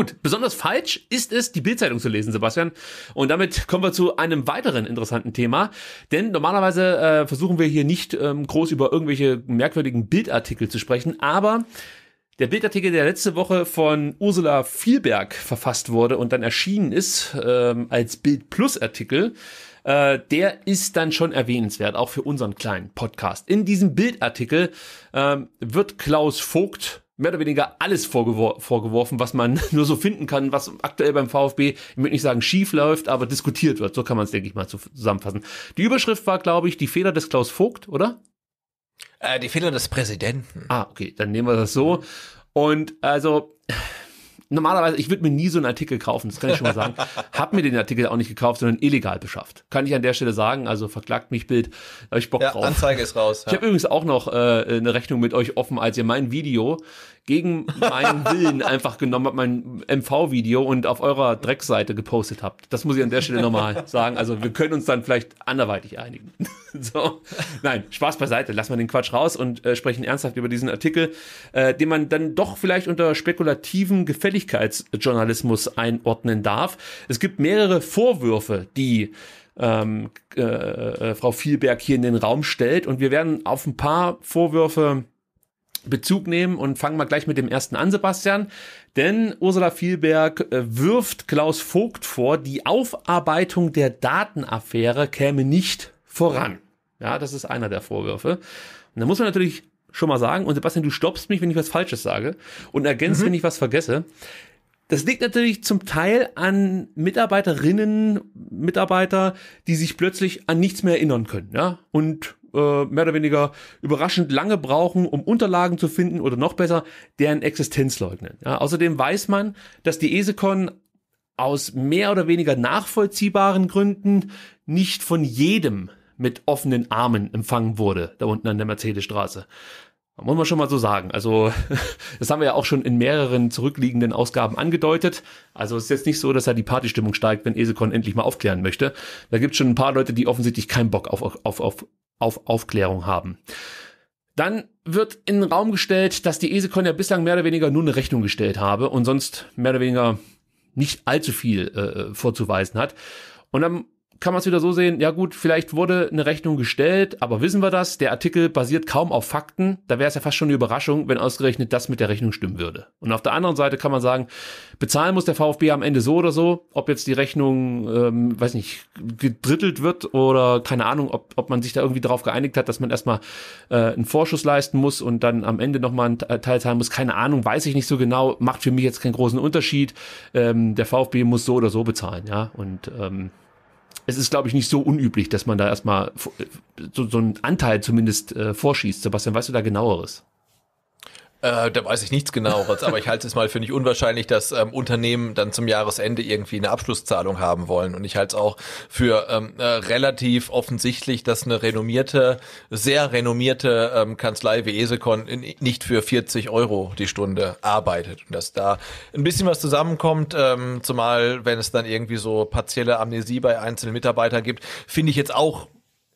Gut, besonders falsch ist es, die Bildzeitung zu lesen, Sebastian. Und damit kommen wir zu einem weiteren interessanten Thema. Denn normalerweise äh, versuchen wir hier nicht ähm, groß über irgendwelche merkwürdigen Bildartikel zu sprechen, aber der Bildartikel, der letzte Woche von Ursula Vielberg verfasst wurde und dann erschienen ist ähm, als Bild Plus Artikel, äh, der ist dann schon erwähnenswert, auch für unseren kleinen Podcast. In diesem Bildartikel ähm, wird Klaus Vogt mehr oder weniger alles vorgewor vorgeworfen, was man nur so finden kann, was aktuell beim VfB, ich würde nicht sagen schief läuft, aber diskutiert wird. So kann man es, denke ich mal, zusammenfassen. Die Überschrift war, glaube ich, die Fehler des Klaus Vogt, oder? Äh, die Fehler des Präsidenten. Ah, okay, dann nehmen wir das so. Und also normalerweise, ich würde mir nie so einen Artikel kaufen, das kann ich schon mal sagen. hab mir den Artikel auch nicht gekauft, sondern illegal beschafft. Kann ich an der Stelle sagen, also verklagt mich Bild, hab ich Bock ja, drauf. Anzeige ist raus. Ja. Ich habe übrigens auch noch äh, eine Rechnung mit euch offen, als ihr mein Video gegen meinen Willen einfach genommen habt, mein MV-Video und auf eurer Dreckseite gepostet habt. Das muss ich an der Stelle nochmal sagen. Also wir können uns dann vielleicht anderweitig einigen. so. Nein, Spaß beiseite. Lass mal den Quatsch raus und äh, sprechen ernsthaft über diesen Artikel, äh, den man dann doch vielleicht unter spekulativen Gefälligkeitsjournalismus einordnen darf. Es gibt mehrere Vorwürfe, die ähm, äh, äh, Frau Vielberg hier in den Raum stellt. Und wir werden auf ein paar Vorwürfe Bezug nehmen und fangen wir gleich mit dem ersten an, Sebastian. Denn Ursula Vielberg äh, wirft Klaus Vogt vor, die Aufarbeitung der Datenaffäre käme nicht voran. Ja, das ist einer der Vorwürfe. Und da muss man natürlich schon mal sagen, und Sebastian, du stoppst mich, wenn ich was Falsches sage und ergänzt, mhm. wenn ich was vergesse. Das liegt natürlich zum Teil an Mitarbeiterinnen, Mitarbeiter, die sich plötzlich an nichts mehr erinnern können, ja, und äh, mehr oder weniger überraschend lange brauchen, um Unterlagen zu finden oder noch besser, deren Existenz leugnen. Ja, außerdem weiß man, dass die ESECON aus mehr oder weniger nachvollziehbaren Gründen nicht von jedem mit offenen Armen empfangen wurde, da unten an der Mercedesstraße. Muss man schon mal so sagen. Also, das haben wir ja auch schon in mehreren zurückliegenden Ausgaben angedeutet. Also es ist jetzt nicht so, dass da die Partystimmung steigt, wenn Esekon endlich mal aufklären möchte. Da gibt es schon ein paar Leute, die offensichtlich keinen Bock auf, auf, auf auf Aufklärung haben. Dann wird in den Raum gestellt, dass die ESECON ja bislang mehr oder weniger nur eine Rechnung gestellt habe und sonst mehr oder weniger nicht allzu viel äh, äh vorzuweisen hat. Und dann kann man es wieder so sehen, ja gut, vielleicht wurde eine Rechnung gestellt, aber wissen wir das? Der Artikel basiert kaum auf Fakten. Da wäre es ja fast schon eine Überraschung, wenn ausgerechnet das mit der Rechnung stimmen würde. Und auf der anderen Seite kann man sagen, bezahlen muss der VfB am Ende so oder so, ob jetzt die Rechnung, ähm, weiß nicht, gedrittelt wird oder keine Ahnung, ob, ob man sich da irgendwie darauf geeinigt hat, dass man erstmal äh, einen Vorschuss leisten muss und dann am Ende nochmal einen Teil zahlen muss. Keine Ahnung, weiß ich nicht so genau, macht für mich jetzt keinen großen Unterschied. Ähm, der VfB muss so oder so bezahlen, ja. Und ähm, es ist, glaube ich, nicht so unüblich, dass man da erstmal äh, so, so einen Anteil zumindest äh, vorschießt. Sebastian, weißt du da genaueres? Äh, da weiß ich nichts genaueres, aber ich halte es mal für nicht unwahrscheinlich, dass ähm, Unternehmen dann zum Jahresende irgendwie eine Abschlusszahlung haben wollen. Und ich halte es auch für ähm, äh, relativ offensichtlich, dass eine renommierte, sehr renommierte ähm, Kanzlei wie Esecon in, nicht für 40 Euro die Stunde arbeitet. Und dass da ein bisschen was zusammenkommt, ähm, zumal wenn es dann irgendwie so partielle Amnesie bei einzelnen Mitarbeitern gibt, finde ich jetzt auch,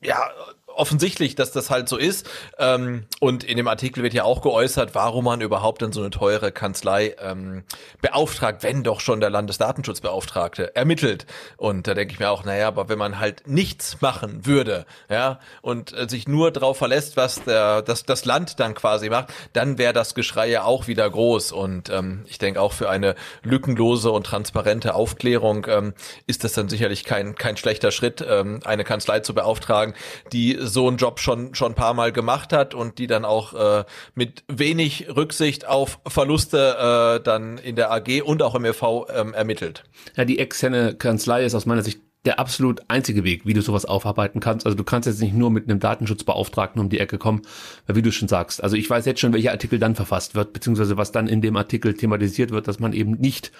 ja, offensichtlich, dass das halt so ist. Ähm, und in dem Artikel wird ja auch geäußert, warum man überhaupt dann so eine teure Kanzlei ähm, beauftragt, wenn doch schon der Landesdatenschutzbeauftragte ermittelt. Und da denke ich mir auch, naja, aber wenn man halt nichts machen würde, ja, und äh, sich nur drauf verlässt, was der, das, das Land dann quasi macht, dann wäre das Geschrei ja auch wieder groß. Und ähm, ich denke auch für eine lückenlose und transparente Aufklärung ähm, ist das dann sicherlich kein, kein schlechter Schritt, ähm, eine Kanzlei zu beauftragen, die so einen Job schon schon ein paar Mal gemacht hat und die dann auch äh, mit wenig Rücksicht auf Verluste äh, dann in der AG und auch im EV ähm, ermittelt. Ja, die externe Kanzlei ist aus meiner Sicht der absolut einzige Weg, wie du sowas aufarbeiten kannst. Also du kannst jetzt nicht nur mit einem Datenschutzbeauftragten um die Ecke kommen, weil wie du schon sagst. Also ich weiß jetzt schon, welcher Artikel dann verfasst wird, beziehungsweise was dann in dem Artikel thematisiert wird, dass man eben nicht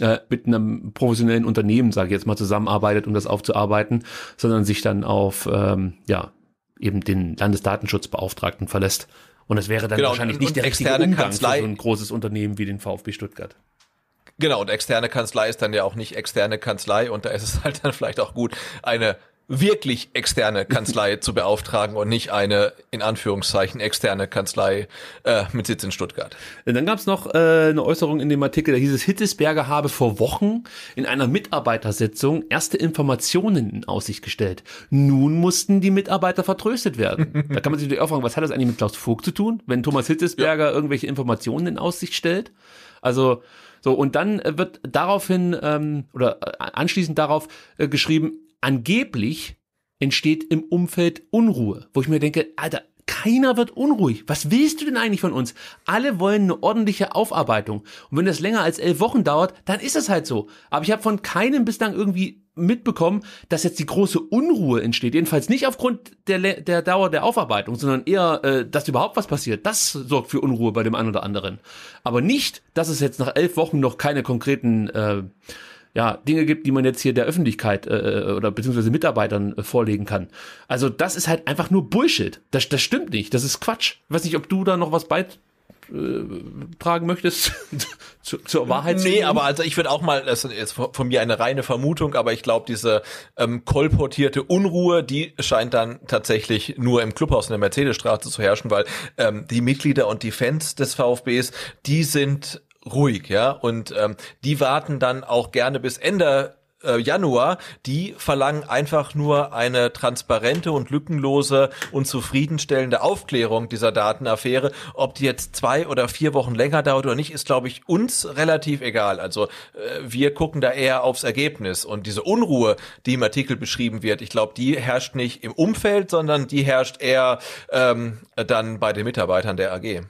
äh, mit einem professionellen Unternehmen, sage ich jetzt mal, zusammenarbeitet, um das aufzuarbeiten, sondern sich dann auf ähm, ja eben den Landesdatenschutzbeauftragten verlässt. Und es wäre dann genau, wahrscheinlich und, nicht und der richtige Umgang Kanzlei für so ein großes Unternehmen wie den VfB Stuttgart. Genau, und externe Kanzlei ist dann ja auch nicht externe Kanzlei und da ist es halt dann vielleicht auch gut, eine wirklich externe Kanzlei zu beauftragen und nicht eine in Anführungszeichen externe Kanzlei äh, mit Sitz in Stuttgart. Dann gab es noch äh, eine Äußerung in dem Artikel, da hieß es, Hittesberger habe vor Wochen in einer Mitarbeitersitzung erste Informationen in Aussicht gestellt. Nun mussten die Mitarbeiter vertröstet werden. da kann man sich natürlich auch fragen, was hat das eigentlich mit Klaus Vogt zu tun, wenn Thomas Hittesberger ja. irgendwelche Informationen in Aussicht stellt? Also so, und dann äh, wird daraufhin ähm, oder äh, anschließend darauf äh, geschrieben, angeblich entsteht im Umfeld Unruhe, wo ich mir denke, Alter, keiner wird unruhig. Was willst du denn eigentlich von uns? Alle wollen eine ordentliche Aufarbeitung. Und wenn das länger als elf Wochen dauert, dann ist es halt so. Aber ich habe von keinem bislang irgendwie mitbekommen, dass jetzt die große Unruhe entsteht. Jedenfalls nicht aufgrund der, der Dauer der Aufarbeitung, sondern eher, äh, dass überhaupt was passiert. Das sorgt für Unruhe bei dem einen oder anderen. Aber nicht, dass es jetzt nach elf Wochen noch keine konkreten äh, ja, Dinge gibt, die man jetzt hier der Öffentlichkeit äh, äh, oder beziehungsweise Mitarbeitern äh, vorlegen kann. Also das ist halt einfach nur Bullshit. Das, das stimmt nicht. Das ist Quatsch. Ich weiß nicht, ob du da noch was beitragen äh, möchtest zu, zur Wahrheit. Nee, aber also ich würde auch mal, das ist von mir eine reine Vermutung, aber ich glaube, diese ähm, kolportierte Unruhe, die scheint dann tatsächlich nur im Clubhaus in der Mercedesstraße zu herrschen, weil ähm, die Mitglieder und die Fans des VfBs, die sind ruhig, ja. Und ähm, die warten dann auch gerne bis Ende äh, Januar, die verlangen einfach nur eine transparente und lückenlose und zufriedenstellende Aufklärung dieser Datenaffäre. Ob die jetzt zwei oder vier Wochen länger dauert oder nicht, ist, glaube ich, uns relativ egal. Also äh, wir gucken da eher aufs Ergebnis. Und diese Unruhe, die im Artikel beschrieben wird, ich glaube, die herrscht nicht im Umfeld, sondern die herrscht eher ähm, dann bei den Mitarbeitern der AG.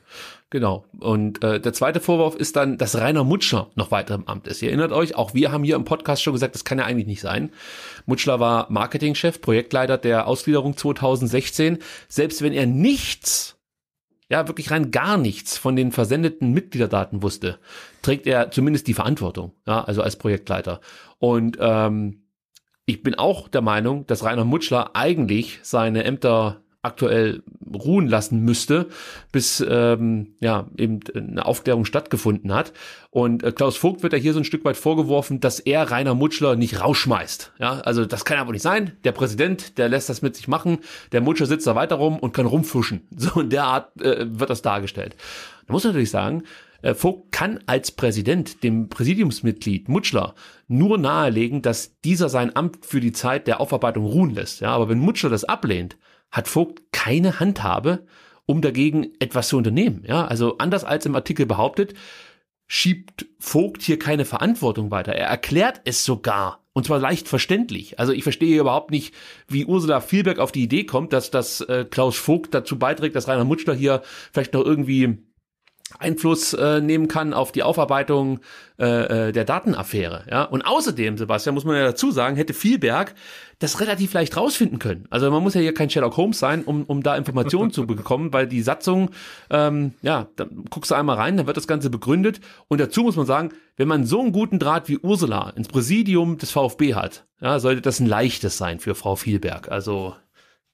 Genau. Und äh, der zweite Vorwurf ist dann, dass Rainer Mutschler noch weiter im Amt ist. Ihr erinnert euch, auch wir haben hier im Podcast schon gesagt, das kann ja eigentlich nicht sein. Mutschler war Marketingchef, Projektleiter der Ausgliederung 2016. Selbst wenn er nichts ja wirklich rein gar nichts von den versendeten Mitgliederdaten wusste, trägt er zumindest die Verantwortung, ja, also als Projektleiter. Und ähm, ich bin auch der Meinung, dass Rainer Mutschler eigentlich seine Ämter aktuell ruhen lassen müsste, bis ähm, ja eben eine Aufklärung stattgefunden hat. Und äh, Klaus Vogt wird ja hier so ein Stück weit vorgeworfen, dass er Rainer Mutschler nicht rausschmeißt. Ja, also das kann aber nicht sein. Der Präsident, der lässt das mit sich machen. Der Mutschler sitzt da weiter rum und kann rumfuschen. So in der Art äh, wird das dargestellt. Da muss man natürlich sagen, äh, Vogt kann als Präsident dem Präsidiumsmitglied Mutschler nur nahelegen, dass dieser sein Amt für die Zeit der Aufarbeitung ruhen lässt. Ja, aber wenn Mutschler das ablehnt, hat Vogt keine Handhabe, um dagegen etwas zu unternehmen. Ja, also anders als im Artikel behauptet, schiebt Vogt hier keine Verantwortung weiter. Er erklärt es sogar. Und zwar leicht verständlich. Also ich verstehe überhaupt nicht, wie Ursula Vielberg auf die Idee kommt, dass das äh, Klaus Vogt dazu beiträgt, dass Rainer Mutschler hier vielleicht noch irgendwie Einfluss äh, nehmen kann auf die Aufarbeitung äh, äh, der Datenaffäre. Ja? Und außerdem, Sebastian, muss man ja dazu sagen, hätte Vielberg das relativ leicht rausfinden können. Also man muss ja hier kein Sherlock Holmes sein, um, um da Informationen zu bekommen, weil die Satzung, ähm, ja, da guckst du einmal rein, dann wird das Ganze begründet. Und dazu muss man sagen, wenn man so einen guten Draht wie Ursula ins Präsidium des VfB hat, ja, sollte das ein leichtes sein für Frau Vielberg. Also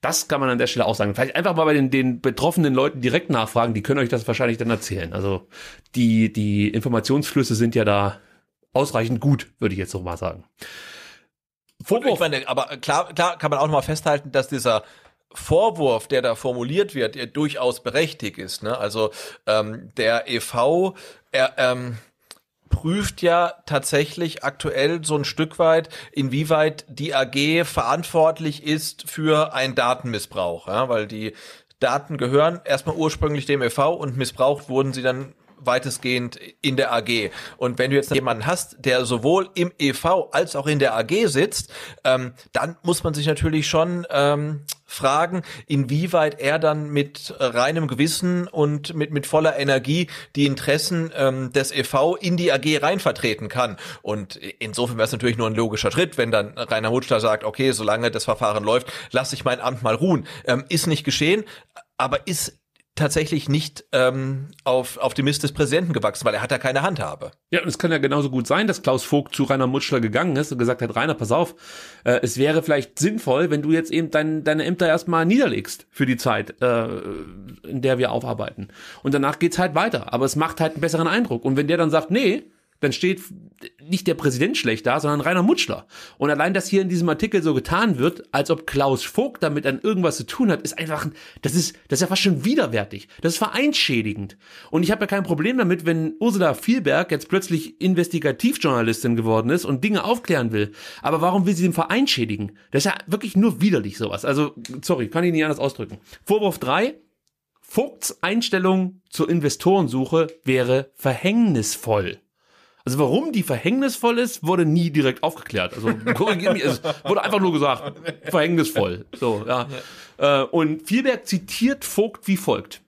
das kann man an der Stelle auch sagen. Vielleicht einfach mal bei den, den betroffenen Leuten direkt nachfragen, die können euch das wahrscheinlich dann erzählen. Also die, die Informationsflüsse sind ja da ausreichend gut, würde ich jetzt noch mal sagen. Vorwurf. Meine, aber klar, klar kann man auch noch mal festhalten, dass dieser Vorwurf, der da formuliert wird, der durchaus berechtigt ist. Ne? Also ähm, der EV, er, ähm, prüft ja tatsächlich aktuell so ein Stück weit, inwieweit die AG verantwortlich ist für einen Datenmissbrauch, ja, weil die Daten gehören erstmal ursprünglich dem e.V. und missbraucht wurden sie dann weitestgehend in der AG. Und wenn du jetzt jemanden hast, der sowohl im EV als auch in der AG sitzt, ähm, dann muss man sich natürlich schon ähm, fragen, inwieweit er dann mit reinem Gewissen und mit, mit voller Energie die Interessen ähm, des EV in die AG reinvertreten kann. Und insofern wäre es natürlich nur ein logischer Schritt, wenn dann Rainer Hutschler sagt, okay, solange das Verfahren läuft, lasse ich mein Amt mal ruhen. Ähm, ist nicht geschehen, aber ist tatsächlich nicht ähm, auf, auf die Mist des Präsidenten gewachsen, weil er hat da keine Handhabe. Ja, und es kann ja genauso gut sein, dass Klaus Vogt zu Rainer Mutschler gegangen ist und gesagt hat, Rainer, pass auf, äh, es wäre vielleicht sinnvoll, wenn du jetzt eben dein, deine Ämter erstmal niederlegst für die Zeit, äh, in der wir aufarbeiten. Und danach geht's halt weiter. Aber es macht halt einen besseren Eindruck. Und wenn der dann sagt, nee, dann steht nicht der Präsident schlecht da, sondern Rainer Mutschler. Und allein, dass hier in diesem Artikel so getan wird, als ob Klaus Vogt damit an irgendwas zu tun hat, ist einfach, das ist, das ist ja fast schon widerwärtig. Das ist vereinsschädigend. Und ich habe ja kein Problem damit, wenn Ursula Vielberg jetzt plötzlich Investigativjournalistin geworden ist und Dinge aufklären will. Aber warum will sie den Verein schädigen? Das ist ja wirklich nur widerlich sowas. Also, sorry, kann ich nicht anders ausdrücken. Vorwurf drei. Vogts Einstellung zur Investorensuche wäre verhängnisvoll. Also warum die verhängnisvoll ist, wurde nie direkt aufgeklärt. Also korrigiert mich, es wurde einfach nur gesagt, verhängnisvoll. So, ja. ja. Äh, und Vielberg zitiert Vogt wie folgt.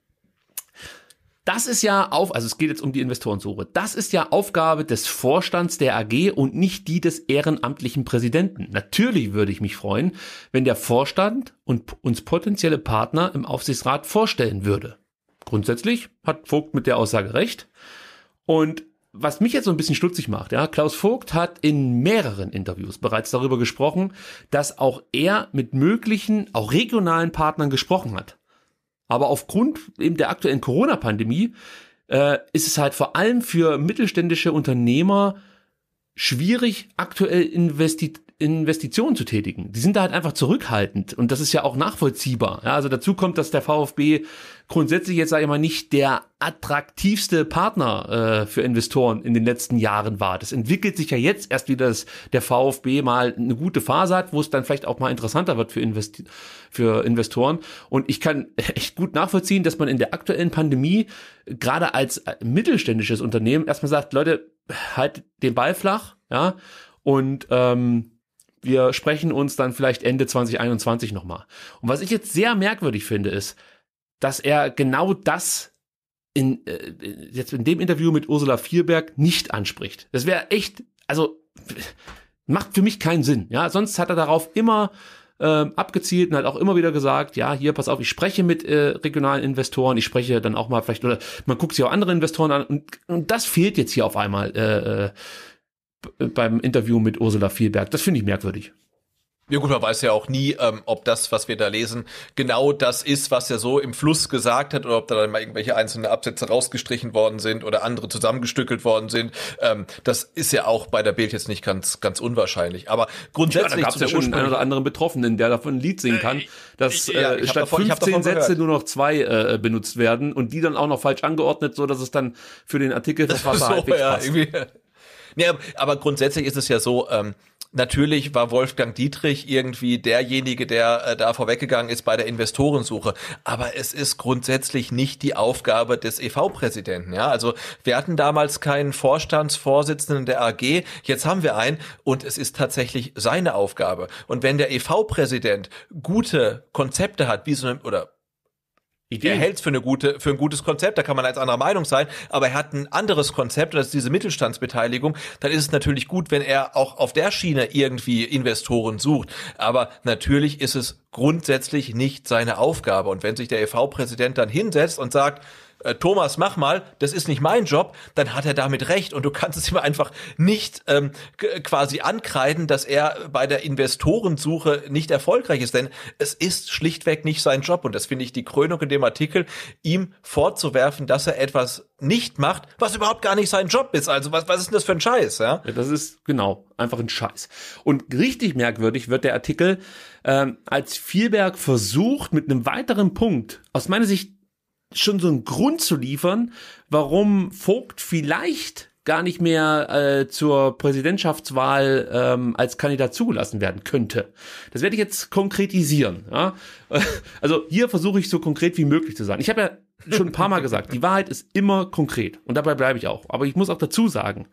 Das ist ja auf, also es geht jetzt um die Investorensuche. Das ist ja Aufgabe des Vorstands der AG und nicht die des ehrenamtlichen Präsidenten. Natürlich würde ich mich freuen, wenn der Vorstand und uns potenzielle Partner im Aufsichtsrat vorstellen würde. Grundsätzlich hat Vogt mit der Aussage recht. Und was mich jetzt so ein bisschen stutzig macht, ja, Klaus Vogt hat in mehreren Interviews bereits darüber gesprochen, dass auch er mit möglichen, auch regionalen Partnern gesprochen hat. Aber aufgrund eben der aktuellen Corona-Pandemie äh, ist es halt vor allem für mittelständische Unternehmer schwierig, aktuell Investi Investitionen zu tätigen. Die sind da halt einfach zurückhaltend und das ist ja auch nachvollziehbar. Ja, also dazu kommt, dass der VfB grundsätzlich jetzt, sage ich mal, nicht der attraktivste Partner äh, für Investoren in den letzten Jahren war. Das entwickelt sich ja jetzt erst wieder, dass der VfB mal eine gute Phase hat, wo es dann vielleicht auch mal interessanter wird für, Invest für Investoren. Und ich kann echt gut nachvollziehen, dass man in der aktuellen Pandemie gerade als mittelständisches Unternehmen erstmal sagt, Leute, halt den Ball flach, ja, und ähm, wir sprechen uns dann vielleicht Ende 2021 nochmal. Und was ich jetzt sehr merkwürdig finde, ist, dass er genau das in, äh, jetzt in dem Interview mit Ursula Vierberg nicht anspricht. Das wäre echt, also macht für mich keinen Sinn. Ja, sonst hat er darauf immer äh, abgezielt und hat auch immer wieder gesagt, ja, hier, pass auf, ich spreche mit äh, regionalen Investoren, ich spreche dann auch mal vielleicht, oder man guckt sich auch andere Investoren an und, und das fehlt jetzt hier auf einmal Äh, äh, beim Interview mit Ursula Vielberg. Das finde ich merkwürdig. Ja gut, man weiß ja auch nie, ähm, ob das, was wir da lesen, genau das ist, was er so im Fluss gesagt hat oder ob da dann mal irgendwelche einzelnen Absätze rausgestrichen worden sind oder andere zusammengestückelt worden sind. Ähm, das ist ja auch bei der Bild jetzt nicht ganz ganz unwahrscheinlich. Aber grundsätzlich ja, gab es ja schon einen oder anderen Betroffenen, der davon ein Lied singen äh, kann, dass ja, äh, ich statt davon, 15 Sätze nur noch zwei äh, benutzt werden und die dann auch noch falsch angeordnet, so dass es dann für den Artikel Artikelverfasser so, halbwegs ja, passt. Irgendwie. Nee, aber grundsätzlich ist es ja so, ähm, natürlich war Wolfgang Dietrich irgendwie derjenige, der äh, da vorweggegangen ist bei der Investorensuche. Aber es ist grundsätzlich nicht die Aufgabe des EV-Präsidenten. Ja, also wir hatten damals keinen Vorstandsvorsitzenden der AG. Jetzt haben wir einen und es ist tatsächlich seine Aufgabe. Und wenn der EV-Präsident gute Konzepte hat, wie so eine, oder Idee. Er hält für, eine gute, für ein gutes Konzept, da kann man als anderer Meinung sein, aber er hat ein anderes Konzept, und das ist diese Mittelstandsbeteiligung. Dann ist es natürlich gut, wenn er auch auf der Schiene irgendwie Investoren sucht. Aber natürlich ist es grundsätzlich nicht seine Aufgabe. Und wenn sich der EV-Präsident dann hinsetzt und sagt, äh, Thomas, mach mal, das ist nicht mein Job, dann hat er damit recht und du kannst es ihm einfach nicht ähm, äh, quasi ankreiden, dass er bei der Investorensuche nicht erfolgreich ist, denn es ist schlichtweg nicht sein Job und das finde ich die Krönung in dem Artikel, ihm vorzuwerfen, dass er etwas nicht macht, was überhaupt gar nicht sein Job ist. Also was, was ist denn das für ein Scheiß? Ja? ja das ist genau einfach ein Scheiß. Und richtig merkwürdig wird der Artikel, ähm, als Vielberg versucht mit einem weiteren Punkt, aus meiner Sicht schon so einen Grund zu liefern, warum Vogt vielleicht gar nicht mehr äh, zur Präsidentschaftswahl ähm, als Kandidat zugelassen werden könnte. Das werde ich jetzt konkretisieren. Ja? Also hier versuche ich so konkret wie möglich zu sein. Ich habe ja schon ein paar Mal gesagt, die Wahrheit ist immer konkret. Und dabei bleibe ich auch. Aber ich muss auch dazu sagen,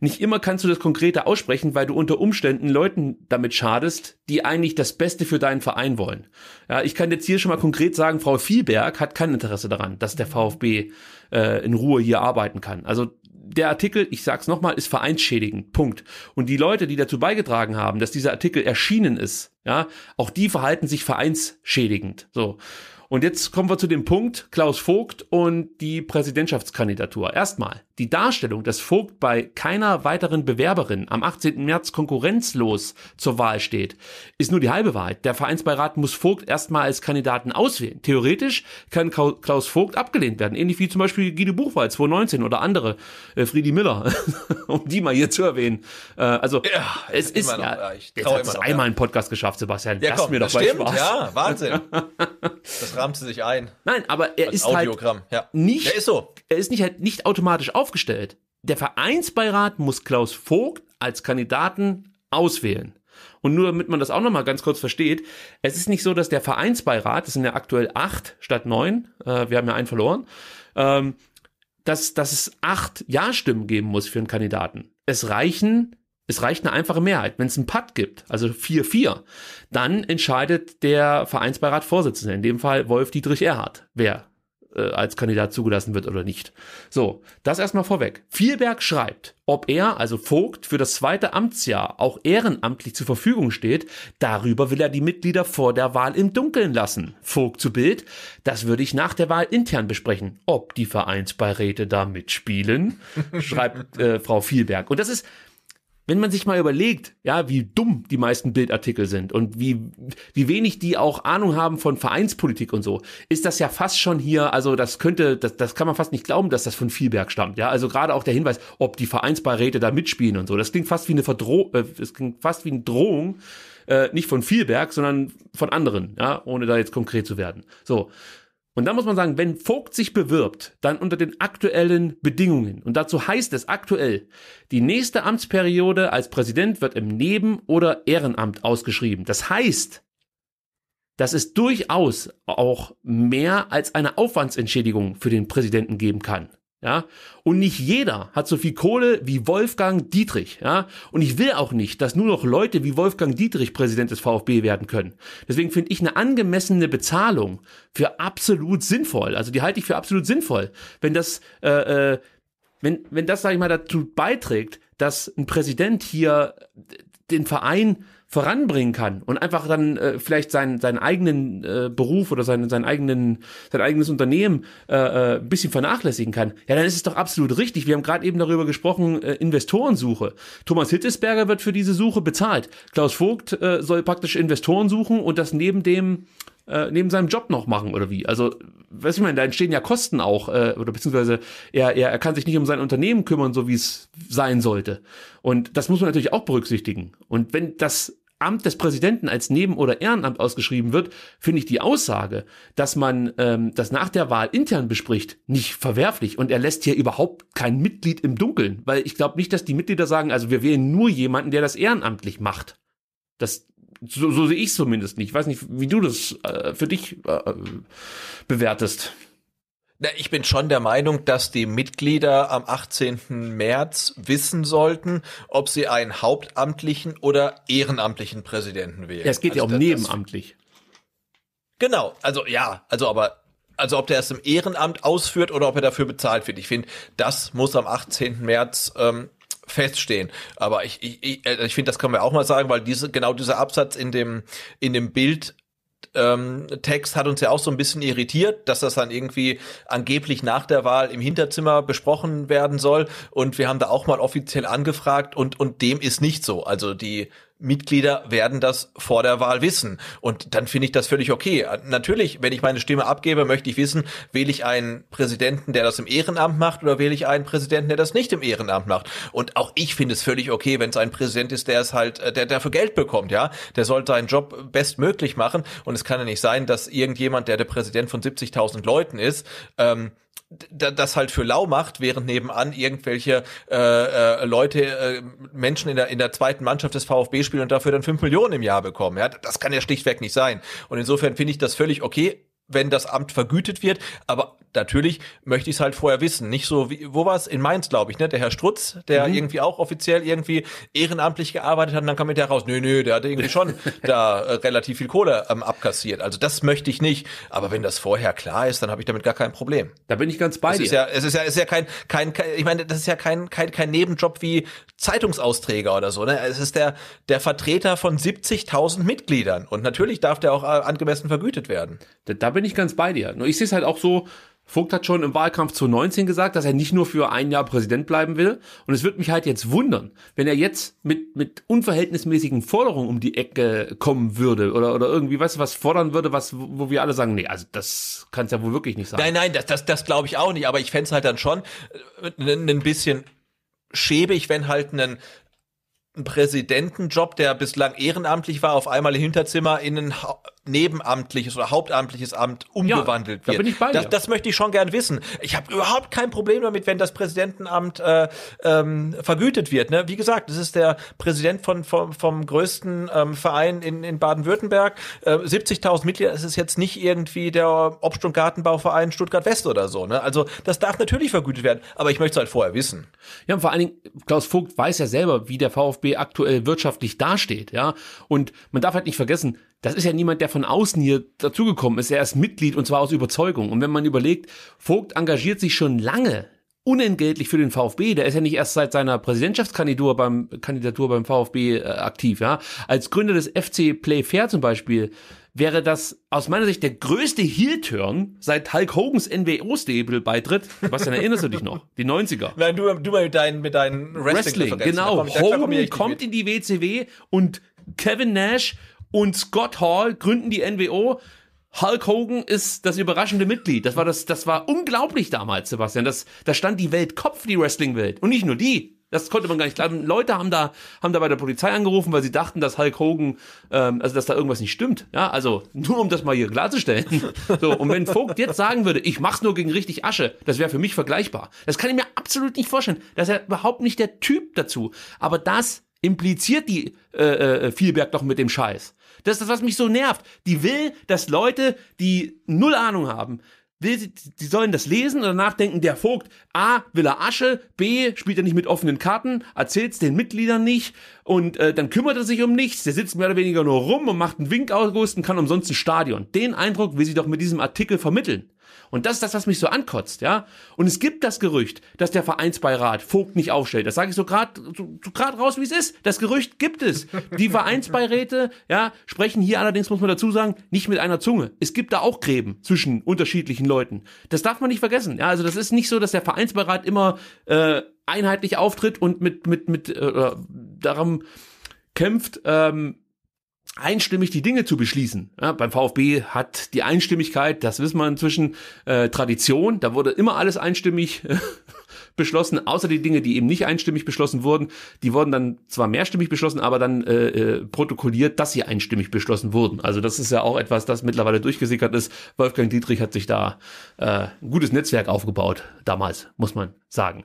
nicht immer kannst du das Konkrete aussprechen, weil du unter Umständen Leuten damit schadest, die eigentlich das Beste für deinen Verein wollen. Ja, ich kann jetzt hier schon mal konkret sagen, Frau Vielberg hat kein Interesse daran, dass der VfB äh, in Ruhe hier arbeiten kann. Also der Artikel, ich sag's nochmal, ist vereinsschädigend. Punkt. Und die Leute, die dazu beigetragen haben, dass dieser Artikel erschienen ist, ja, auch die verhalten sich vereinsschädigend. So. Und jetzt kommen wir zu dem Punkt Klaus Vogt und die Präsidentschaftskandidatur. Erstmal. Die Darstellung, dass Vogt bei keiner weiteren Bewerberin am 18. März konkurrenzlos zur Wahl steht, ist nur die halbe Wahrheit. Der Vereinsbeirat muss Vogt erstmal als Kandidaten auswählen. Theoretisch kann Klaus Vogt abgelehnt werden, ähnlich wie zum Beispiel Guido Buchwald 2019 oder andere, äh, Friedi Miller, um die mal hier zu erwähnen. Äh, also ja, es ist noch, ja, ich jetzt hat es einmal ja. einen Podcast geschafft, Sebastian. Ja, komm, mir doch das stimmt, Spaß. Ja, Wahnsinn. das rahmt sie sich ein. Nein, aber er als ist halt Audiogramm. halt ja. nicht. Er ist so. Er ist nicht halt nicht automatisch aufgestellt. Der Vereinsbeirat muss Klaus Vogt als Kandidaten auswählen. Und nur damit man das auch nochmal ganz kurz versteht, es ist nicht so, dass der Vereinsbeirat, das sind ja aktuell acht statt neun, äh, wir haben ja einen verloren, ähm, dass, dass es acht Ja-Stimmen geben muss für einen Kandidaten. Es reichen, es reicht eine einfache Mehrheit. Wenn es einen Patt gibt, also 4-4, dann entscheidet der Vereinsbeirat Vorsitzende, in dem Fall Wolf Dietrich Erhardt, wer äh, als Kandidat zugelassen wird oder nicht. So, das erstmal vorweg. Vielberg schreibt, ob er, also Vogt, für das zweite Amtsjahr auch ehrenamtlich zur Verfügung steht, darüber will er die Mitglieder vor der Wahl im Dunkeln lassen. Vogt zu Bild, das würde ich nach der Wahl intern besprechen, ob die Vereinsbeiräte da mitspielen, schreibt äh, Frau Vielberg. Und das ist, wenn man sich mal überlegt, ja, wie dumm die meisten Bildartikel sind und wie, wie wenig die auch Ahnung haben von Vereinspolitik und so, ist das ja fast schon hier, also das könnte, das, das kann man fast nicht glauben, dass das von Vielberg stammt, ja, also gerade auch der Hinweis, ob die Vereinsbeiräte da mitspielen und so, das klingt fast wie eine Verdrohung, äh, es klingt fast wie eine Drohung, äh, nicht von Vielberg, sondern von anderen, ja, ohne da jetzt konkret zu werden. So. Und da muss man sagen, wenn Vogt sich bewirbt, dann unter den aktuellen Bedingungen. Und dazu heißt es aktuell, die nächste Amtsperiode als Präsident wird im Neben- oder Ehrenamt ausgeschrieben. Das heißt, dass es durchaus auch mehr als eine Aufwandsentschädigung für den Präsidenten geben kann. Ja, und nicht jeder hat so viel Kohle wie Wolfgang Dietrich, ja? Und ich will auch nicht, dass nur noch Leute wie Wolfgang Dietrich Präsident des VfB werden können. Deswegen finde ich eine angemessene Bezahlung für absolut sinnvoll. Also die halte ich für absolut sinnvoll. Wenn das äh, äh, wenn wenn das sage ich mal dazu beiträgt, dass ein Präsident hier den Verein voranbringen kann und einfach dann äh, vielleicht seinen, seinen eigenen äh, Beruf oder seinen, seinen eigenen, sein eigenes Unternehmen äh, äh, ein bisschen vernachlässigen kann, ja, dann ist es doch absolut richtig. Wir haben gerade eben darüber gesprochen, äh, Investorensuche. Thomas Hittesberger wird für diese Suche bezahlt. Klaus Vogt äh, soll praktisch Investoren suchen und das neben dem äh, neben seinem Job noch machen oder wie? Also, weiß ich meine, da entstehen ja Kosten auch, äh, oder beziehungsweise er, er, er kann sich nicht um sein Unternehmen kümmern, so wie es sein sollte. Und das muss man natürlich auch berücksichtigen. Und wenn das Amt des Präsidenten als Neben- oder Ehrenamt ausgeschrieben wird, finde ich die Aussage, dass man ähm, das nach der Wahl intern bespricht, nicht verwerflich. Und er lässt hier überhaupt kein Mitglied im Dunkeln, weil ich glaube nicht, dass die Mitglieder sagen, also wir wählen nur jemanden, der das ehrenamtlich macht. Das so, so sehe ich zumindest nicht. Ich weiß nicht, wie du das äh, für dich äh, bewertest. Na, ich bin schon der Meinung, dass die Mitglieder am 18. März wissen sollten, ob sie einen hauptamtlichen oder ehrenamtlichen Präsidenten wählen. Ja, es geht also ja um das, nebenamtlich. genau, also ja, also aber also ob der es im Ehrenamt ausführt oder ob er dafür bezahlt wird. Ich finde, das muss am 18. März ähm, feststehen. Aber ich, ich, ich, äh, ich finde, das können wir auch mal sagen, weil diese, genau dieser Absatz in dem, in dem Bild ähm, Text hat uns ja auch so ein bisschen irritiert, dass das dann irgendwie angeblich nach der Wahl im Hinterzimmer besprochen werden soll. Und wir haben da auch mal offiziell angefragt und, und dem ist nicht so. Also die Mitglieder werden das vor der Wahl wissen. Und dann finde ich das völlig okay. Natürlich, wenn ich meine Stimme abgebe, möchte ich wissen, wähle ich einen Präsidenten, der das im Ehrenamt macht oder wähle ich einen Präsidenten, der das nicht im Ehrenamt macht. Und auch ich finde es völlig okay, wenn es ein Präsident ist, der es halt, äh, der dafür Geld bekommt, ja. Der sollte seinen Job bestmöglich machen. Und es kann ja nicht sein, dass irgendjemand, der der Präsident von 70.000 Leuten ist, ähm, das halt für lau macht, während nebenan irgendwelche äh, äh, Leute, äh, Menschen in der, in der zweiten Mannschaft des VfB spielen und dafür dann fünf Millionen im Jahr bekommen. Ja, das kann ja schlichtweg nicht sein. Und insofern finde ich das völlig okay, wenn das Amt vergütet wird, aber natürlich möchte ich es halt vorher wissen. Nicht so wie, wo war es? In Mainz, glaube ich, ne? Der Herr Strutz, der mhm. irgendwie auch offiziell irgendwie ehrenamtlich gearbeitet hat und dann kam mit der raus, nö, nö, der hat irgendwie schon da äh, relativ viel Kohle ähm, abkassiert. Also das möchte ich nicht. Aber wenn das vorher klar ist, dann habe ich damit gar kein Problem. Da bin ich ganz bei es dir. Ist ja, es ist ja, es ist ja kein, kein, kein, ich meine, das ist ja kein, kein, kein Nebenjob wie Zeitungsausträger oder so, ne? Es ist der, der Vertreter von 70.000 Mitgliedern. Und natürlich darf der auch äh, angemessen vergütet werden. Da, da bin ich ganz bei dir. Nur ich sehe es halt auch so, Vogt hat schon im Wahlkampf 2019 gesagt, dass er nicht nur für ein Jahr Präsident bleiben will. Und es wird mich halt jetzt wundern, wenn er jetzt mit, mit unverhältnismäßigen Forderungen um die Ecke kommen würde oder, oder irgendwie, weißt du, was fordern würde, was, wo wir alle sagen, nee, also das kann es ja wohl wirklich nicht sein. Nein, nein, das, das, das glaube ich auch nicht, aber ich fände es halt dann schon ein äh, bisschen schäbig, wenn halt ein Präsidentenjob, der bislang ehrenamtlich war, auf einmal im Hinterzimmer in ein nebenamtliches oder hauptamtliches Amt umgewandelt ja, wird. Da bin ich bei dir. das, das möchte ich schon gern wissen. Ich habe überhaupt kein Problem damit, wenn das Präsidentenamt äh, ähm, vergütet wird. Ne? Wie gesagt, das ist der Präsident von, vom, vom größten ähm, Verein in, in Baden-Württemberg. Äh, 70.000 Mitglieder, es ist jetzt nicht irgendwie der Obst- und Gartenbauverein Stuttgart-West oder so. Ne? Also das darf natürlich vergütet werden, aber ich möchte es halt vorher wissen. Ja, und vor allen Dingen, Klaus Vogt weiß ja selber, wie der VfB aktuell wirtschaftlich dasteht. Ja? Und man darf halt nicht vergessen, das ist ja niemand, der von außen hier dazugekommen ist. Er ist Mitglied und zwar aus Überzeugung. Und wenn man überlegt, Vogt engagiert sich schon lange unentgeltlich für den VfB. Der ist ja nicht erst seit seiner Präsidentschaftskandidatur beim Kandidatur beim VfB äh, aktiv. Ja, als Gründer des FC Playfair zum Beispiel wäre das aus meiner Sicht der größte Heel-Turn seit Hulk Hogans NWO-Stable-Beitritt. Sebastian, erinnerst du dich noch? Die 90er. Nein, du, du mal mit deinen, mit deinen Wrestling. Wrestling genau. Komm, Hogan kommt in die WCW und Kevin Nash und Scott Hall gründen die NWO. Hulk Hogan ist das überraschende Mitglied. Das war das, das war unglaublich damals, Sebastian. Das, da stand die Welt Kopf, die Wrestling-Welt. Und nicht nur die. Das konnte man gar nicht glauben. Leute haben da, haben da bei der Polizei angerufen, weil sie dachten, dass Hulk Hogan, ähm, also dass da irgendwas nicht stimmt. Ja, also nur um das mal hier klarzustellen. So, und wenn Vogt jetzt sagen würde, ich mach's nur gegen richtig Asche, das wäre für mich vergleichbar. Das kann ich mir absolut nicht vorstellen. Das ist ja überhaupt nicht der Typ dazu. Aber das impliziert die äh, äh, Vielberg doch mit dem Scheiß. Das ist das, was mich so nervt. Die will, dass Leute, die null Ahnung haben, will, die sollen das lesen und danach denken, der Vogt, A, will er Asche, B, spielt er nicht mit offenen Karten, erzählt's den Mitgliedern nicht und äh, dann kümmert er sich um nichts, der sitzt mehr oder weniger nur rum und macht einen Wink August und kann umsonst ein Stadion. Den Eindruck will sie doch mit diesem Artikel vermitteln. Und das ist das, was mich so ankotzt, ja. Und es gibt das Gerücht, dass der Vereinsbeirat Vogt nicht aufstellt. Das sage ich so gerade so, grad raus, wie es ist. Das Gerücht gibt es. Die Vereinsbeiräte, ja, sprechen hier allerdings, muss man dazu sagen, nicht mit einer Zunge. Es gibt da auch Gräben zwischen unterschiedlichen Leuten. Das darf man nicht vergessen. Ja, also das ist nicht so, dass der Vereinsbeirat immer äh, einheitlich auftritt und mit, mit, mit, äh, darum kämpft, ähm, einstimmig die Dinge zu beschließen. Ja, beim VfB hat die Einstimmigkeit, das wissen wir inzwischen, äh, Tradition. Da wurde immer alles einstimmig äh, beschlossen, außer die Dinge, die eben nicht einstimmig beschlossen wurden. Die wurden dann zwar mehrstimmig beschlossen, aber dann äh, äh, protokolliert, dass sie einstimmig beschlossen wurden. Also das ist ja auch etwas, das mittlerweile durchgesickert ist. Wolfgang Dietrich hat sich da äh, ein gutes Netzwerk aufgebaut, damals, muss man sagen.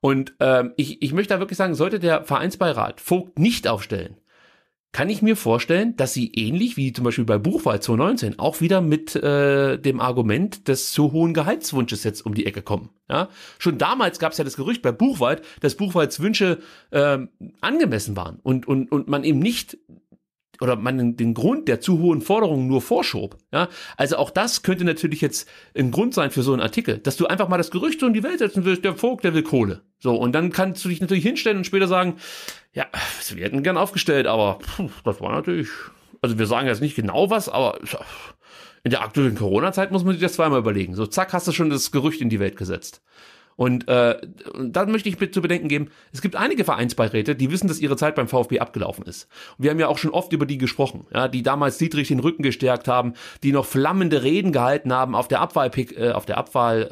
Und ähm, ich, ich möchte da wirklich sagen, sollte der Vereinsbeirat Vogt nicht aufstellen, kann ich mir vorstellen, dass sie ähnlich wie zum Beispiel bei Buchwahl 2019 auch wieder mit äh, dem Argument des zu hohen Gehaltswunsches jetzt um die Ecke kommen. Ja? Schon damals gab es ja das Gerücht bei Buchwald, dass Buchwalds Wünsche ähm, angemessen waren und, und, und man eben nicht oder man den Grund der zu hohen Forderungen nur vorschob. Ja? Also auch das könnte natürlich jetzt ein Grund sein für so einen Artikel, dass du einfach mal das Gerücht so in die Welt setzen willst, der Vogt, der will Kohle. So, und dann kannst du dich natürlich hinstellen und später sagen, ja, wir hätten gern aufgestellt, aber pff, das war natürlich, also wir sagen jetzt nicht genau was, aber in der aktuellen Corona-Zeit muss man sich das zweimal überlegen. So, zack, hast du schon das Gerücht in die Welt gesetzt. Und äh, da möchte ich zu bedenken geben, es gibt einige Vereinsbeiräte, die wissen, dass ihre Zeit beim VfB abgelaufen ist. Und wir haben ja auch schon oft über die gesprochen, ja, die damals Dietrich den Rücken gestärkt haben, die noch flammende Reden gehalten haben auf der Abwahl äh, auf der Abwahl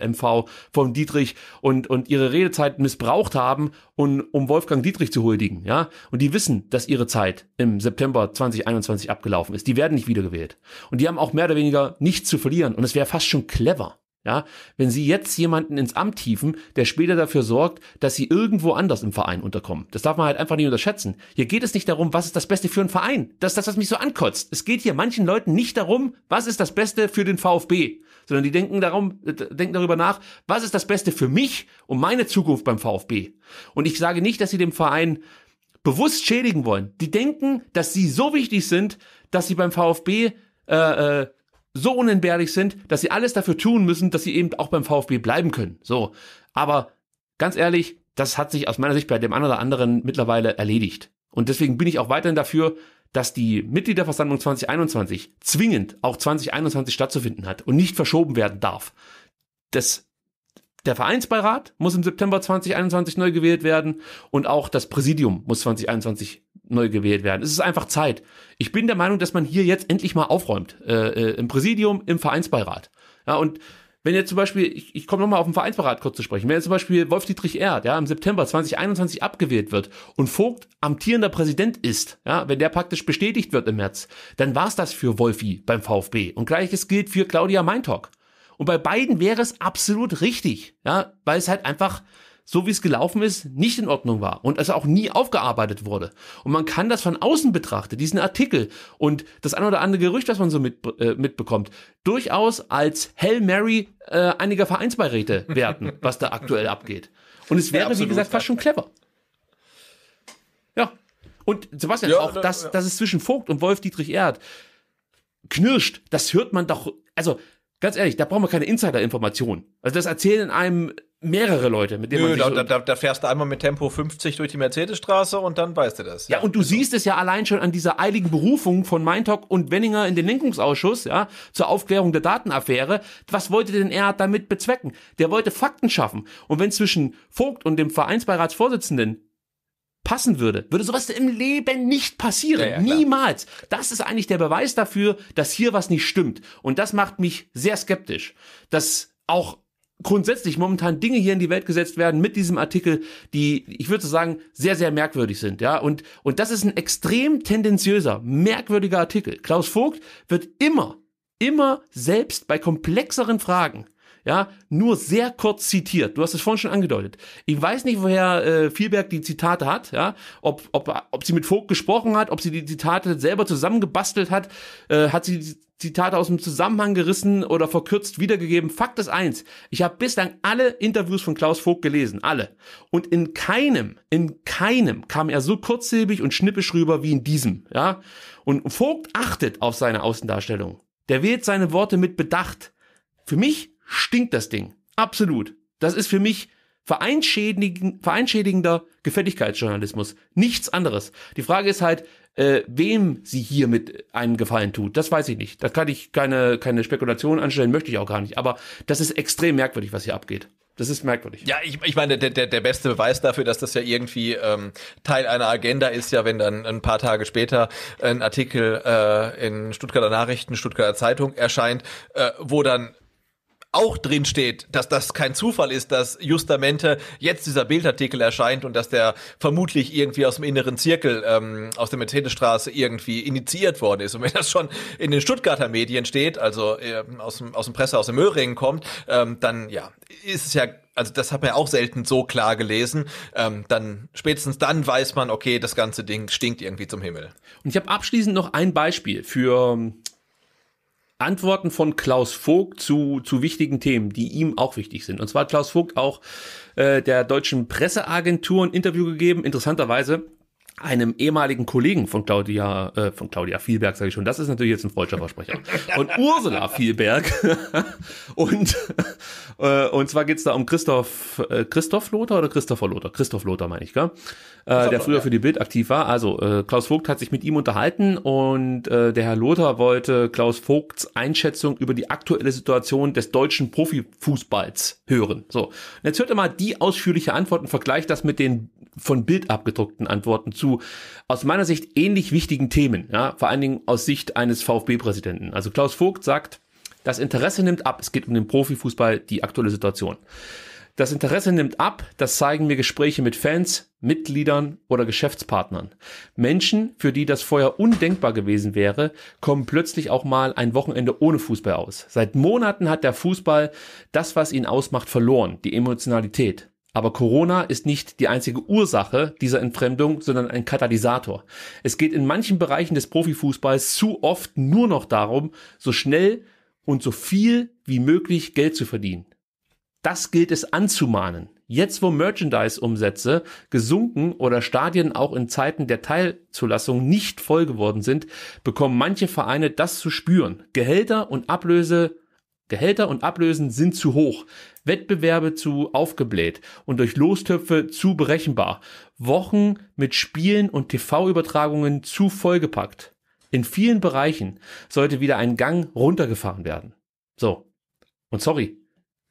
äh, äh MV von Dietrich und und ihre Redezeit missbraucht haben, und, um Wolfgang Dietrich zu huldigen, ja? Und die wissen, dass ihre Zeit im September 2021 abgelaufen ist. Die werden nicht wiedergewählt. Und die haben auch mehr oder weniger nichts zu verlieren und es wäre fast schon clever ja, wenn Sie jetzt jemanden ins Amt hieven, der später dafür sorgt, dass Sie irgendwo anders im Verein unterkommen. Das darf man halt einfach nicht unterschätzen. Hier geht es nicht darum, was ist das Beste für einen Verein. Das ist das, was mich so ankotzt. Es geht hier manchen Leuten nicht darum, was ist das Beste für den VfB, sondern die denken darum, äh, denken darüber nach, was ist das Beste für mich und meine Zukunft beim VfB. Und ich sage nicht, dass Sie dem Verein bewusst schädigen wollen. Die denken, dass sie so wichtig sind, dass sie beim VfB äh, äh, so unentbehrlich sind, dass sie alles dafür tun müssen, dass sie eben auch beim VfB bleiben können. So. Aber ganz ehrlich, das hat sich aus meiner Sicht bei dem einen oder anderen mittlerweile erledigt. Und deswegen bin ich auch weiterhin dafür, dass die Mitgliederversammlung 2021 zwingend auch 2021 stattzufinden hat und nicht verschoben werden darf. Das, der Vereinsbeirat muss im September 2021 neu gewählt werden und auch das Präsidium muss 2021 neu gewählt werden. Es ist einfach Zeit. Ich bin der Meinung, dass man hier jetzt endlich mal aufräumt. Äh, äh Im Präsidium, im Vereinsbeirat. Ja, und wenn jetzt zum Beispiel, ich, ich komme nochmal auf den Vereinsbeirat kurz zu sprechen, wenn jetzt zum Beispiel Wolf-Dietrich Erd ja, im September 2021 abgewählt wird und Vogt amtierender Präsident ist, ja, wenn der praktisch bestätigt wird im März, dann war's das für Wolfi beim VfB. Und gleiches gilt für Claudia Meintok. Und bei beiden wäre es absolut richtig, ja, weil es halt einfach so wie es gelaufen ist, nicht in Ordnung war und es auch nie aufgearbeitet wurde. Und man kann das von außen betrachten, diesen Artikel und das ein oder andere Gerücht, was man so mit, äh, mitbekommt, durchaus als Hail Mary äh, einiger Vereinsbeiräte werten, was da aktuell abgeht. Und es wäre, ja, wie gesagt, fast schon clever. Ja. Und Sebastian, ja, auch das, ja. dass es zwischen Vogt und Wolf Dietrich Erd knirscht, das hört man doch, also ganz ehrlich, da brauchen wir keine Insider-Informationen. Also das erzählen einem mehrere Leute, mit denen Nö, man sich da, so da, da fährst du einmal mit Tempo 50 durch die Mercedesstraße und dann weißt du das. Ja, und du siehst es ja allein schon an dieser eiligen Berufung von Meintock und Wenninger in den Lenkungsausschuss, ja, zur Aufklärung der Datenaffäre. Was wollte denn er damit bezwecken? Der wollte Fakten schaffen. Und wenn zwischen Vogt und dem Vereinsbeiratsvorsitzenden passen würde, würde sowas im Leben nicht passieren. Ja, ja, Niemals. Das ist eigentlich der Beweis dafür, dass hier was nicht stimmt. Und das macht mich sehr skeptisch, dass auch grundsätzlich momentan Dinge hier in die Welt gesetzt werden mit diesem Artikel, die, ich würde sagen, sehr, sehr merkwürdig sind, ja. Und, und das ist ein extrem tendenziöser, merkwürdiger Artikel. Klaus Vogt wird immer, immer selbst bei komplexeren Fragen ja, nur sehr kurz zitiert. Du hast es vorhin schon angedeutet. Ich weiß nicht, woher äh, Vielberg die Zitate hat, ja, ob, ob, ob sie mit Vogt gesprochen hat, ob sie die Zitate selber zusammengebastelt hat, äh, hat sie die Zitate aus dem Zusammenhang gerissen oder verkürzt wiedergegeben. Fakt ist eins, ich habe bislang alle Interviews von Klaus Vogt gelesen, alle. Und in keinem, in keinem kam er so kurzsilbig und schnippisch rüber wie in diesem, ja. Und Vogt achtet auf seine Außendarstellung. Der wählt seine Worte mit Bedacht. Für mich stinkt das Ding. Absolut. Das ist für mich vereinschädigen, vereinschädigender Gefälligkeitsjournalismus. Nichts anderes. Die Frage ist halt, äh, wem sie hier mit einen Gefallen tut. Das weiß ich nicht. Da kann ich keine, keine Spekulation anstellen, möchte ich auch gar nicht. Aber das ist extrem merkwürdig, was hier abgeht. Das ist merkwürdig. Ja, ich, ich meine, der, der, der beste Beweis dafür, dass das ja irgendwie ähm, Teil einer Agenda ist, ja, wenn dann ein paar Tage später ein Artikel äh, in Stuttgarter Nachrichten, Stuttgarter Zeitung erscheint, äh, wo dann auch drin steht, dass das kein Zufall ist, dass justamente jetzt dieser Bildartikel erscheint und dass der vermutlich irgendwie aus dem inneren Zirkel ähm, aus der Mercedesstraße irgendwie initiiert worden ist. Und wenn das schon in den Stuttgarter Medien steht, also äh, aus, dem, aus dem Presse aus dem Möhringen kommt, ähm, dann ja, ist es ja also das hat man ja auch selten so klar gelesen. Ähm, dann spätestens dann weiß man, okay, das ganze Ding stinkt irgendwie zum Himmel. Und ich habe abschließend noch ein Beispiel für Antworten von Klaus Vogt zu, zu wichtigen Themen, die ihm auch wichtig sind. Und zwar hat Klaus Vogt auch äh, der deutschen Presseagentur ein Interview gegeben, interessanterweise einem ehemaligen Kollegen von Claudia, äh, von Claudia Vielberg, sage ich schon, das ist natürlich jetzt ein freudscher Versprecher, von Ursula Vielberg. und, äh, und zwar geht's da um Christoph, äh, Christoph Lothar oder Christopher Lothar? Christoph Lothar meine ich, gell? Äh, der früher für die Bild aktiv war. Also äh, Klaus Vogt hat sich mit ihm unterhalten und äh, der Herr Lothar wollte Klaus Vogts Einschätzung über die aktuelle Situation des deutschen Profifußballs hören. So, und jetzt hört ihr mal die ausführliche Antwort und vergleicht das mit den von Bild abgedruckten Antworten zu zu aus meiner Sicht ähnlich wichtigen Themen, ja, vor allen Dingen aus Sicht eines VfB-Präsidenten. Also Klaus Vogt sagt, das Interesse nimmt ab. Es geht um den Profifußball, die aktuelle Situation. Das Interesse nimmt ab, das zeigen mir Gespräche mit Fans, Mitgliedern oder Geschäftspartnern. Menschen, für die das vorher undenkbar gewesen wäre, kommen plötzlich auch mal ein Wochenende ohne Fußball aus. Seit Monaten hat der Fußball das, was ihn ausmacht, verloren, die Emotionalität. Aber Corona ist nicht die einzige Ursache dieser Entfremdung, sondern ein Katalysator. Es geht in manchen Bereichen des Profifußballs zu oft nur noch darum, so schnell und so viel wie möglich Geld zu verdienen. Das gilt es anzumahnen. Jetzt, wo Merchandise-Umsätze gesunken oder Stadien auch in Zeiten der Teilzulassung nicht voll geworden sind, bekommen manche Vereine das zu spüren. Gehälter und Ablöse Gehälter und Ablösen sind zu hoch, Wettbewerbe zu aufgebläht und durch Lostöpfe zu berechenbar, Wochen mit Spielen und TV-Übertragungen zu vollgepackt. In vielen Bereichen sollte wieder ein Gang runtergefahren werden. So. Und sorry,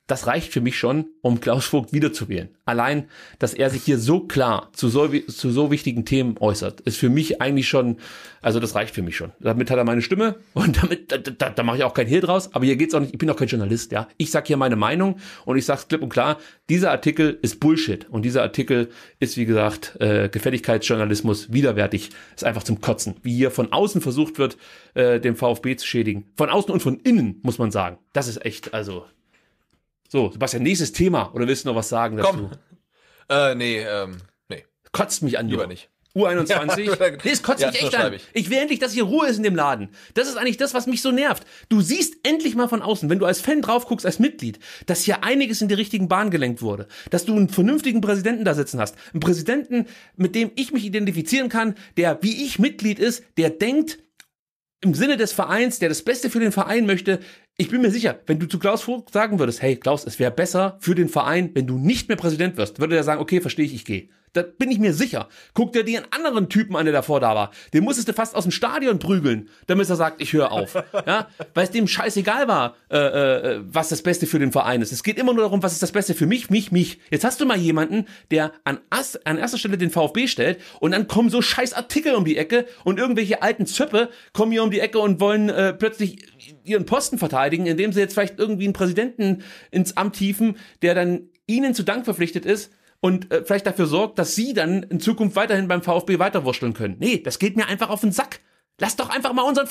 das reicht für mich schon, um Klaus Vogt wiederzuwählen. Allein, dass er sich hier so klar zu so, zu so wichtigen Themen äußert, ist für mich eigentlich schon, also das reicht für mich schon. Damit hat er meine Stimme und damit, da, da, da mache ich auch kein Hehl draus, aber hier geht's auch nicht, ich bin auch kein Journalist, ja. Ich sag hier meine Meinung und ich sag's klipp und klar, dieser Artikel ist Bullshit und dieser Artikel ist, wie gesagt, äh, Gefälligkeitsjournalismus, widerwärtig, ist einfach zum Kotzen, wie hier von außen versucht wird, äh, dem VfB zu schädigen. Von außen und von innen, muss man sagen. Das ist echt, also so, Sebastian, nächstes Thema. Oder willst du noch was sagen dazu? Komm. Äh, nee, ähm, nee. Kotzt mich an, Lieber jo. nicht. U21. nee, es kotzt ja, mich echt an. Ich. ich will endlich, dass hier Ruhe ist in dem Laden. Das ist eigentlich das, was mich so nervt. Du siehst endlich mal von außen, wenn du als Fan drauf guckst, als Mitglied, dass hier einiges in die richtigen Bahn gelenkt wurde. Dass du einen vernünftigen Präsidenten da sitzen hast. Einen Präsidenten, mit dem ich mich identifizieren kann, der, wie ich Mitglied ist, der denkt, im Sinne des Vereins, der das Beste für den Verein möchte, ich bin mir sicher, wenn du zu Klaus Vogt sagen würdest, hey Klaus, es wäre besser für den Verein, wenn du nicht mehr Präsident wirst, würde er sagen, okay, verstehe ich, ich gehe. Da bin ich mir sicher. Guck dir den anderen Typen an, der davor da war. Den musstest du fast aus dem Stadion prügeln, damit er sagt, ich höre auf. Ja? Weil es dem scheißegal war, äh, äh, was das Beste für den Verein ist. Es geht immer nur darum, was ist das Beste für mich, mich, mich. Jetzt hast du mal jemanden, der an, As an erster Stelle den VfB stellt und dann kommen so scheiß Artikel um die Ecke und irgendwelche alten Zöppe kommen hier um die Ecke und wollen äh, plötzlich ihren Posten verteidigen, indem sie jetzt vielleicht irgendwie einen Präsidenten ins Amt hieven, der dann ihnen zu Dank verpflichtet ist, und äh, vielleicht dafür sorgt, dass sie dann in Zukunft weiterhin beim VfB weiterwurschteln können. Nee, das geht mir einfach auf den Sack. Lass doch einfach mal unseren